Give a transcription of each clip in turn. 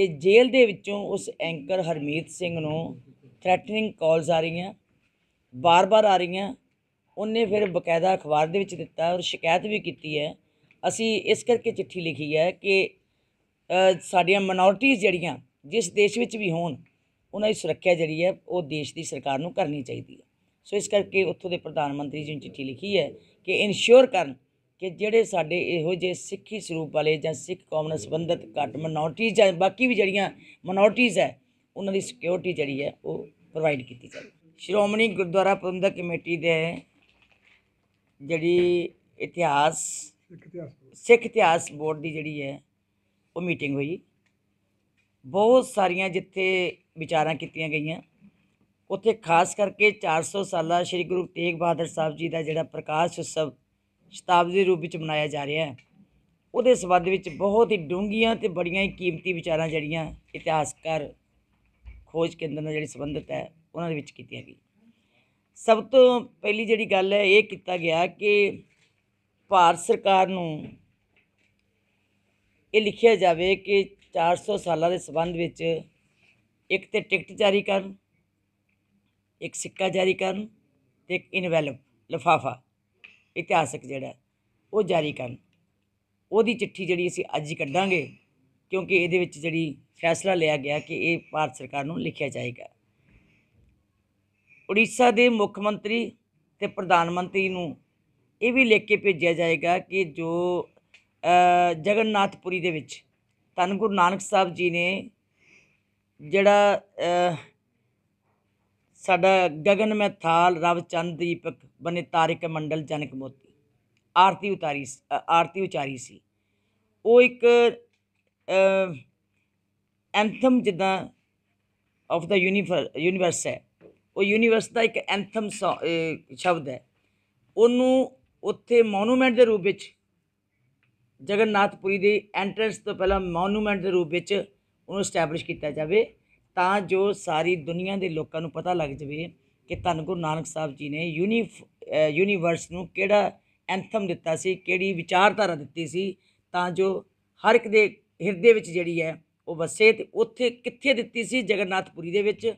ਤੇ ਜੇਲ੍ਹ ਦੇ ਵਿੱਚੋਂ ਉਸ ਐਂਕਰ ਹਰਮੀਤ ਸਿੰਘ ਨੂੰ ਥ੍ਰੈਟਨਿੰਗ ਕਾਲਸ ਆ ਰਹੀਆਂ ਬਾਰ-ਬਾਰ ਆ ਰਹੀਆਂ ਉਹਨੇ ਫਿਰ ਬਕਾਇਦਾ ਅਖਬਾਰ ਦੇ ਵਿੱਚ ਦਿੱਤਾ ਔਰ ਸ਼ਿਕਾਇਤ ਵੀ ਕੀਤੀ ਹੈ ਅਸੀਂ ਇਸ ਕਰਕੇ ਚਿੱਠੀ ਲਿਖੀ ਹੈ ਕਿ ਸਾਡੀਆਂ ਮਿਨੋਰਟੀਜ਼ ਜਿਹੜੀਆਂ ਜਿਸ ਦੇਸ਼ ਵਿੱਚ ਵੀ ਹੋਣ ਉਹਨਾਂ ਦੀ ਸੁਰੱਖਿਆ ਜਿਹੜੀ ਹੈ ਉਹ ਦੇਸ਼ ਦੀ ਸਰਕਾਰ ਨੂੰ ਕਰਨੀ ਚਾਹੀਦੀ ਹੈ ਸੋ ਇਸ ਕਰਕੇ ਉੱਥੋਂ ਦੇ ਪ੍ਰਧਾਨ ਮੰਤਰੀ ਜੀ ਨੂੰ ਚਿੱਠੀ ਲਿਖੀ ਹੈ ਕਿ ਇਨਸ਼ੋਰ ਕਰਨ ਕਿ ਜਿਹੜੇ ਸਾਡੇ ਇਹੋ ਜਿਹੇ ਸਿੱਖੀ ਸਰੂਪ ਵਾਲੇ ਜਾਂ ਸਿੱਖ ਕੌਮ ਨਾਲ ਸੰਬੰਧਿਤ ਘੱਟ ਮਨੋਰਟੀ ਜਾਂ ਬਾਕੀ ਵੀ ਜਿਹੜੀਆਂ ਮਨੋਰਟੀਜ਼ ਹੈ ਉਹਨਾਂ ਦੀ ਸਿਕਿਉਰਿਟੀ ਜਿਹੜੀ ਹੈ ਉਹ ਪ੍ਰੋਵਾਈਡ ਕੀਤੀ ਜਾਵੇ ਸ਼੍ਰੋਮਣੀ ਗੁਰਦੁਆਰਾ ਪ੍ਰਬੰਧਕ ਕਮੇਟੀ ਦੇ ਜਿਹੜੀ ਇਤਿਹਾਸ ਸਿੱਖ ਇਤਿਹਾਸ ਬੋਰਡ ਦੀ ਜਿਹੜੀ ਹੈ ਉਹ ਮੀਟਿੰਗ ਹੋਈ ਬਹੁਤ ਸਾਰੀਆਂ ਜਿੱਥੇ ਵਿਚਾਰਾਂ ਕੀਤੀਆਂ ਗਈਆਂ ਉੱਥੇ ਖਾਸ ਕਰਕੇ 400 ਸਾਲਾ ਸ੍ਰੀ ਗੁਰੂ ਤੇਗ ਬਹਾਦਰ ਸਾਹਿਬ ਜੀ ਦਾ ਜਿਹੜਾ ਪ੍ਰਕਾਸ਼ ਉਤਸਵ ਸ਼ਤਾਬਦੀ ਦੇ ਰੂਪ ਵਿੱਚ ਮਨਾਇਆ ਜਾ ਰਿਹਾ ਹੈ ਉਹਦੇ ਸਬੰਧ ਵਿੱਚ ਬਹੁਤ ਹੀ ਡੂੰਘੀਆਂ ਤੇ ਬੜੀਆਂ ਹੀ ਕੀਮਤੀ ਵਿਚਾਰਾਂ ਜਿਹੜੀਆਂ ਇਤਿਹਾਸਕਾਰ ਖੋਜ ਕੇਂਦਰ ਨਾਲ ਜਿਹੜੀ ਸੰਬੰਧਿਤ ਹੈ ਉਹਨਾਂ ਦੇ ਵਿੱਚ ਕੀਤੀਆਂ ਗਈ ਸਭ ਤੋਂ ਪਹਿਲੀ ਜਿਹੜੀ ਗੱਲ ਹੈ ਇਹ ਕੀਤਾ ਗਿਆ ਕਿ ਭਾਰਤ ਸਰਕਾਰ ਨੂੰ ਇਹ ਲਿਖਿਆ ਜਾਵੇ ਕਿ 400 ਸਾਲਾਂ ਦੇ ਸੰਬੰਧ ਵਿੱਚ ਇੱਕ ਤੇ ਟਿਕਟ ਜਾਰੀ ਕਰਨ ਇੱਕ ਸਿੱਕਾ ਜਾਰੀ ਕਰਨ ਤੇ ਇੱਕ ਇਨਵੈਲਪ ਲਫਾਫਾ ਇਤਿਹਾਸਕ ਜਿਹੜਾ ਉਹ ਜਾਰੀ ਕਰਨ ਉਹਦੀ ਚਿੱਠੀ ਜਿਹੜੀ ਅਸੀਂ ਅੱਜ ਹੀ ਕੱਢਾਂਗੇ ਕਿਉਂਕਿ ਇਹਦੇ ਵਿੱਚ ਜਿਹੜੀ ਫੈਸਲਾ ਲਿਆ ਗਿਆ ਕਿ ਇਹ ਭਾਰਤ ਸਰਕਾਰ ਨੂੰ ਲਿਖਿਆ ਜਾਏਗਾ ਉੜੀਸਾ ਦੇ ਮੁੱਖ ਮੰਤਰੀ ਤੇ ਪ੍ਰਧਾਨ ਮੰਤਰੀ ਨੂੰ ਇਹ ਵੀ ਲਿਖ ਕੇ ਭੇਜਿਆ ਜਾਏਗਾ ਕਿ ਜੋ ਜਗਨਨਾਥਪੁਰੀ ਦੇ ਵਿੱਚ ਧੰਨ ਗੁਰੂ ਨਾਨਕ ਸਾਹਿਬ ਜੀ ਨੇ ਜਿਹੜਾ ਸਾਡਾ ਗਗਨ ਮੈ ਥਾਲ ਰਵ ਚੰਦ ਦੀਪਕ ਬਨੇ ਤਾਰਿਕ ਮੰਡਲ ਜਨਕ ਮੋਤੀ ਆਰਤੀ ਉਤਾਰੀ ਆਰਤੀ ਉਚਾਰੀ ਸੀ ਉਹ ਇੱਕ ਐਂਥਮ ਜਿੱਦਾਂ ਆਫ ਦਾ ਯੂਨੀਵਰਸ ਹੈ ਉਹ ਯੂਨੀਵਰਸ ਦਾ ਇੱਕ ਐਂਥਮ ਸ਼ਬਦ ਹੈ ਉਹਨੂੰ ਉੱਥੇ ਮੌਨੂਮੈਂਟ ਦੇ ਰੂਪ ਵਿੱਚ ਜਗਨਨਾਥਪੁਰੀ ਦੇ ਐਂਟਰੈਂਸ ਤੋਂ ਪਹਿਲਾਂ ਮੌਨੂਮੈਂਟ ਦੇ ਰੂਪ ਵਿੱਚ ਉਹਨੂੰ ਸਟੈਬਲਿਸ਼ ਕੀਤਾ ਜਾਵੇ ਤਾਂ ਜੋ ਸਾਰੀ ਦੁਨੀਆ ਦੇ ਲੋਕਾਂ ਨੂੰ ਪਤਾ ਲੱਗ ਜਾਵੇ ਕਿ ਧੰਨ ਗੁਰੂ ਨਾਨਕ ਸਾਹਿਬ ਜੀ ਨੇ ਯੂਨੀਫ ਯੂਨੀਵਰਸ ਨੂੰ ਕਿਹੜਾ ਐਂਥਮ ਦਿੱਤਾ ਸੀ ਕਿਹੜੀ ਵਿਚਾਰਧਾਰਾ ਦਿੱਤੀ ਸੀ ਤਾਂ ਜੋ ਹਰ ਇੱਕ ਦੇ ਹਿਰਦੇ ਵਿੱਚ ਜਿਹੜੀ ਹੈ ਉਹ ਵਸੇ ਤੇ ਉੱਥੇ ਕਿੱਥੇ ਦਿੱਤੀ ਸੀ ਜਗਨਨਾਥਪੁਰੀ ਦੇ ਵਿੱਚ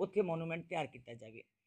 ਉੱਥੇ ਮੋਨੂਮੈਂਟ ਤਿਆਰ ਕੀਤਾ ਜਾਵੇ